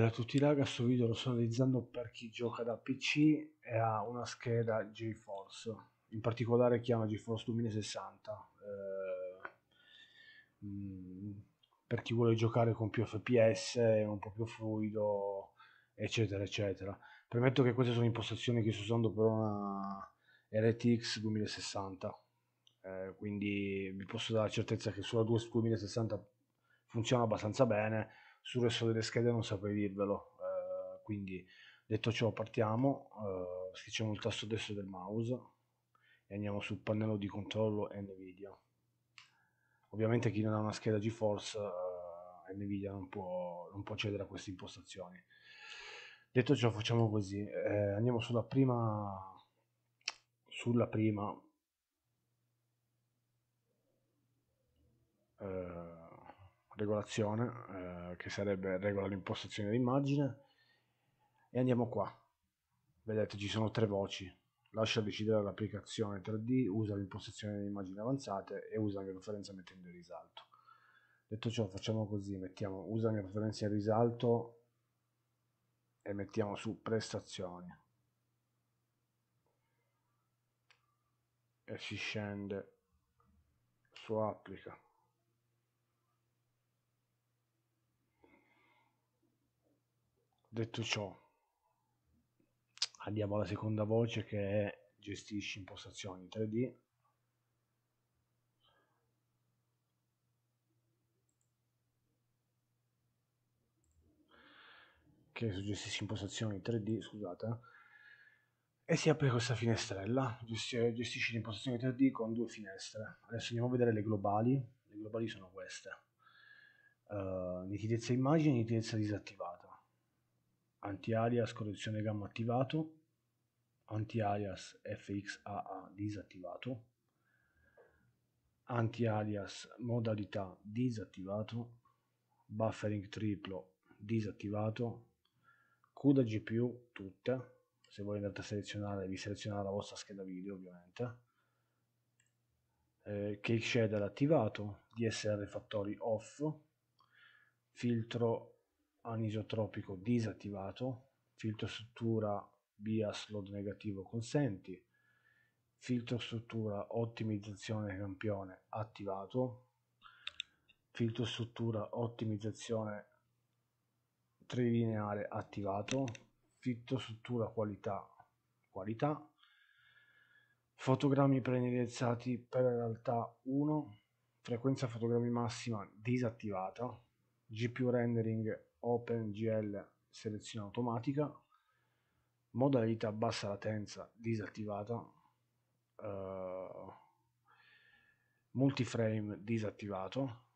a tutti Tutilaga questo video lo sto realizzando per chi gioca da PC e ha una scheda GeForce, in particolare chiama GeForce 2060. Eh, mm, per chi vuole giocare con più FPS, un po' più fluido, eccetera, eccetera. Premetto che queste sono impostazioni che sto usando per una RTX 2060, eh, quindi vi posso dare la certezza che sulla 2060 funziona abbastanza bene sul resto delle schede non saprei dirvelo, eh, quindi detto ciò partiamo, eh, schiacciamo il tasto destro del mouse e andiamo sul pannello di controllo NVIDIA. Ovviamente chi non ha una scheda GeForce eh, NVIDIA non può, non può accedere a queste impostazioni. Detto ciò facciamo così, eh, andiamo sulla prima, sulla prima eh, regolazione eh, che sarebbe regola l'impostazione dell'immagine e andiamo qua vedete ci sono tre voci lascia decidere l'applicazione 3D usa l'impostazione delle immagini avanzate e usa la mia preferenza mettendo in risalto detto ciò facciamo così mettiamo usa la mia preferenza in risalto e mettiamo su prestazioni e si scende su applica Detto ciò, andiamo alla seconda voce che è gestisci impostazioni 3D. Che su gestisci impostazioni 3D, scusate, eh, e si apre questa finestrella. Gestisci l'impostazione 3D con due finestre. Adesso andiamo a vedere le globali. Le globali sono queste. Uh, nitidezza immagine nitidezza disattivata anti-alias correzione gamma attivato, anti-alias FXAA disattivato, anti-alias modalità disattivato, buffering triplo disattivato, CUDA GPU tutte, se voi andate a selezionare vi selezionate la vostra scheda video ovviamente, eh, cake shader attivato, DSR fattori off, filtro anisotropico disattivato, filtro struttura bias load negativo consenti, filtro struttura ottimizzazione campione attivato, filtro struttura ottimizzazione trilineare attivato, filtro struttura qualità qualità, fotogrammi preinidezzati per realtà 1, frequenza fotogrammi massima disattivata, GPU rendering OpenGL selezione automatica, modalità bassa latenza disattivata, eh, multiframe disattivato,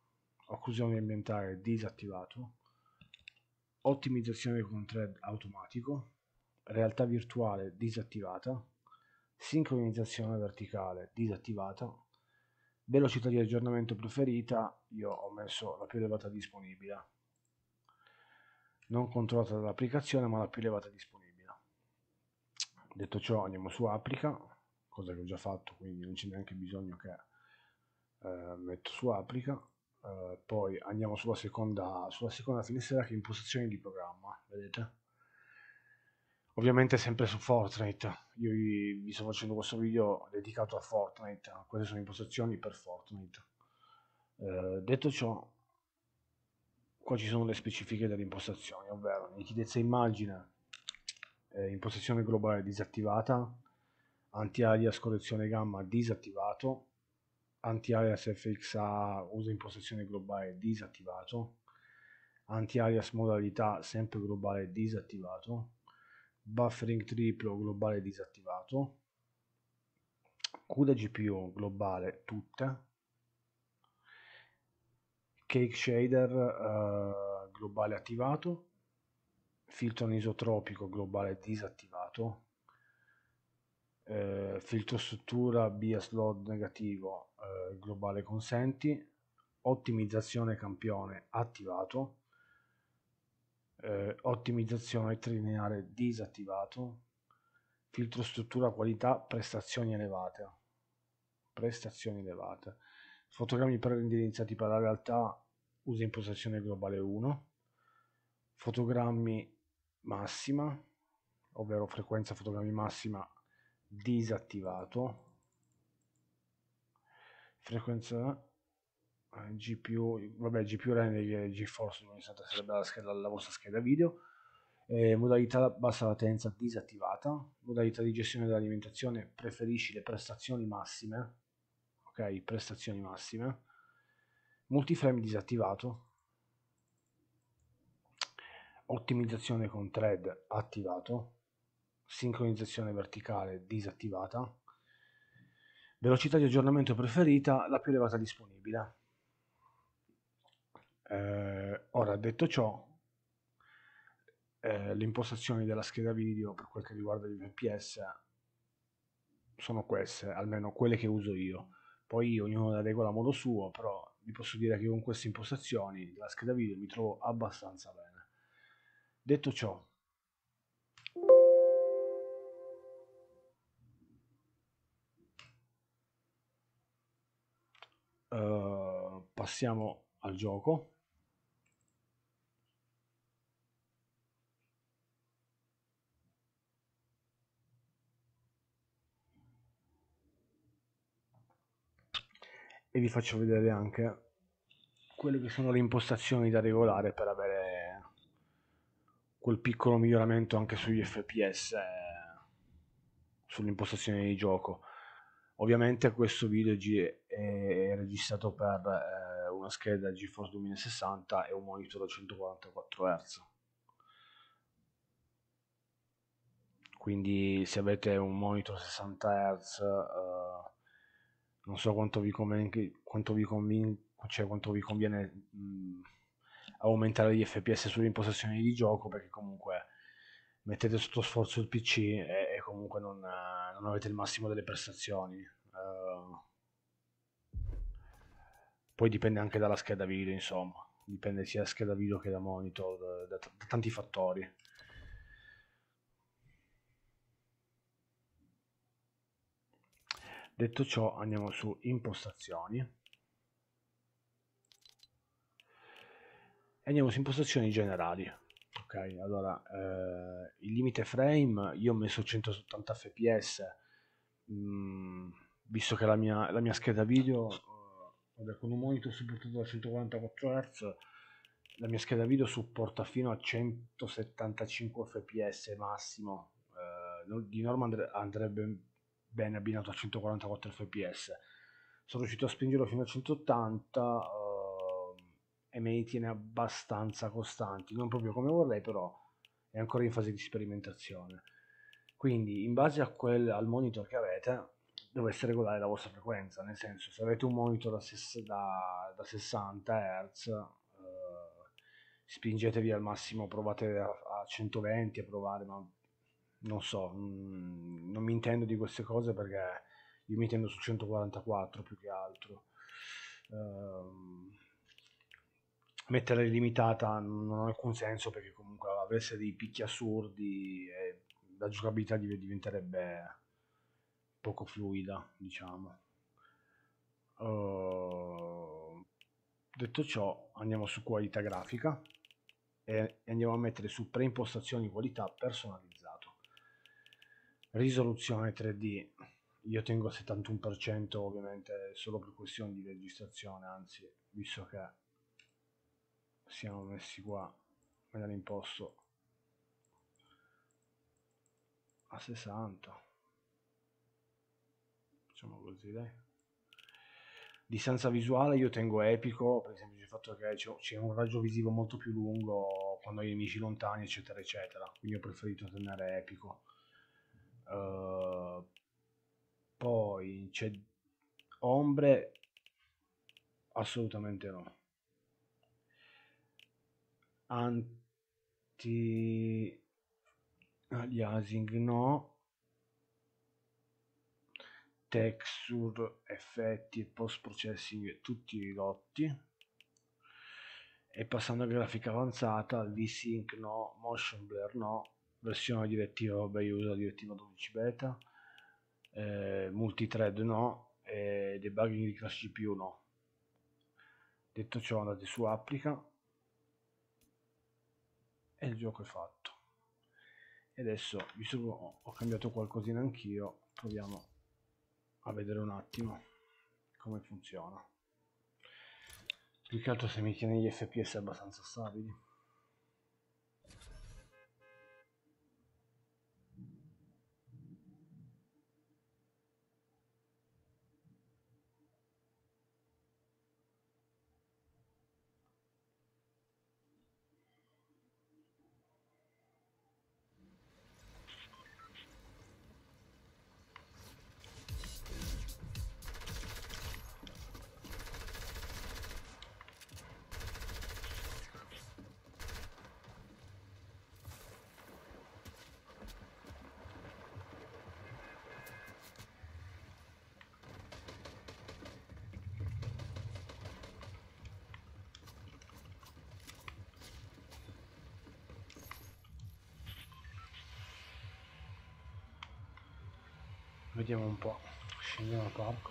occlusione ambientale disattivato, ottimizzazione con thread automatico, realtà virtuale disattivata, sincronizzazione verticale disattivata, velocità di aggiornamento preferita, io ho messo la più elevata disponibile non controllata dall'applicazione ma la più elevata disponibile. Detto ciò andiamo su applica, cosa che ho già fatto quindi non c'è neanche bisogno che eh, metto su applica, eh, poi andiamo sulla seconda, sulla seconda finestra che è impostazioni di programma, vedete? ovviamente sempre su Fortnite. Io vi sto facendo questo video dedicato a Fortnite, queste sono impostazioni per Fortnite. Eh, detto ciò, qua ci sono le specifiche delle impostazioni, ovvero nitidezza immagine, eh, impostazione globale disattivata, anti-alias correzione gamma disattivato, anti-alias FXA uso impostazione globale disattivato, anti-alias modalità sempre globale disattivato, buffering triplo globale disattivato, CUDA GPU globale tutte, cake shader uh, globale attivato, filtro anisotropico globale disattivato, eh, filtro struttura bias load negativo eh, globale consenti, ottimizzazione campione attivato, eh, ottimizzazione trilineare disattivato, filtro struttura qualità prestazioni elevate, prestazioni elevate fotogrammi pre-renderizzati per la realtà usa impostazione globale 1, fotogrammi massima, ovvero frequenza fotogrammi massima disattivato, frequenza eh, GPU, vabbè GPU render eh, GeForce 2060 sarebbe la, scheda, la vostra scheda video, eh, modalità bassa latenza disattivata, modalità di gestione dell'alimentazione preferisci le prestazioni massime ok prestazioni massime multiframe disattivato ottimizzazione con thread attivato sincronizzazione verticale disattivata velocità di aggiornamento preferita la più elevata disponibile eh, ora detto ciò eh, le impostazioni della scheda video per quel che riguarda il VPS sono queste, almeno quelle che uso io poi ognuno la regola a modo suo, però vi posso dire che con queste impostazioni la scheda video mi trovo abbastanza bene. Detto ciò, uh, passiamo al gioco e vi faccio vedere anche quelle che sono le impostazioni da regolare per avere quel piccolo miglioramento anche sugli fps eh, sull'impostazione di gioco ovviamente questo video è registrato per eh, una scheda GeForce 2060 e un monitor a 144 Hz quindi se avete un monitor 60 Hz eh, non so quanto vi conviene, quanto vi conviene, cioè quanto vi conviene mh, mm, aumentare gli FPS sulle impostazioni di gioco perché comunque mettete sotto sforzo il PC e, e comunque non, non, avete il massimo delle prestazioni. Uh, poi dipende anche dalla scheda video, insomma, dipende sia da scheda video che eh, da monitor, da, da, da tanti fattori. Detto ciò andiamo su impostazioni e andiamo su impostazioni generali. Ok, allora eh, il limite frame io ho messo 180 fps mh, mm, visto che la mia, la mia scheda video eh, con un monitor supportato da 144 Hz la mia scheda video supporta fino a 175 fps massimo eh, di norma andrebbe bene abbinato a 144 fps. Sono riuscito a spingerlo fino a 180 uh, ehm, e me li tiene abbastanza costanti, non proprio come vorrei, però è ancora in fase di sperimentazione. Quindi, in base a quel, al monitor che avete, dovreste regolare la vostra frequenza, nel senso, se avete un monitor da, da, da 60 Hz, spingetevi al massimo, provate a 120 a provare, ma non so, mh, mm, non mi intendo di queste cose perché io mi intendo su 144 più che altro. Uh, ehm, mettere limitata non ha alcun senso perché comunque avesse dei picchi assurdi e la giocabilità diventerebbe poco fluida, diciamo. Uh, detto ciò, andiamo su qualità grafica e andiamo a mettere su preimpostazioni qualità personalizzate risoluzione 3D io tengo 71% ovviamente solo per questioni di registrazione anzi visto che siamo messi qua me la imposto a 60 facciamo così dai distanza visuale io tengo epico per esempio il fatto che c'è un raggio visivo molto più lungo quando hai nemici lontani eccetera eccetera quindi ho preferito tenere epico Ehm, poi c'è ombre assolutamente no anti aliasing ah, no texture effetti e post processing tutti ridotti e passando a grafica avanzata VSync no motion blur no versione direttiva vabbè io uso la direttiva 12 beta eh, multithread no e debugging di class GPU no detto ciò andate su applica e il gioco è fatto e adesso visto che ho cambiato qualcosina anch'io proviamo a vedere un attimo come funziona più che altro se mi tiene gli fps abbastanza stabili Ведемо парк. Ще не на парк.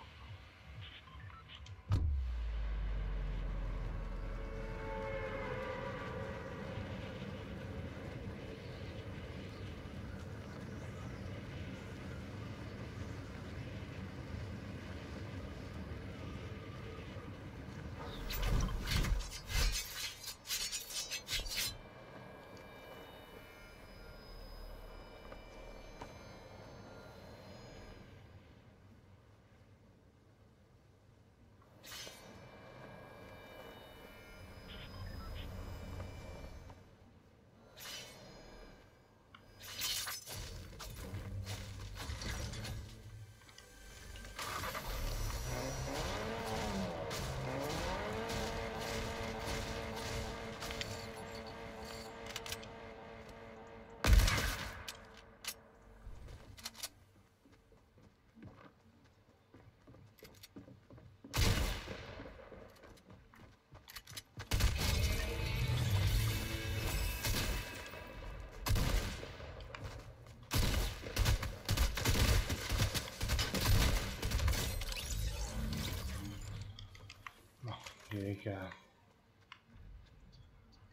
che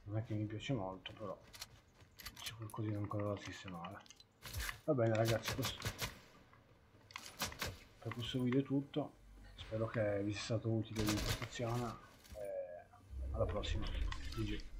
non è che mi piace molto però c'è qualcosina ancora da sistemare va bene ragazzi questo per questo video è tutto spero che vi sia stato utile l'informazione alla prossima GG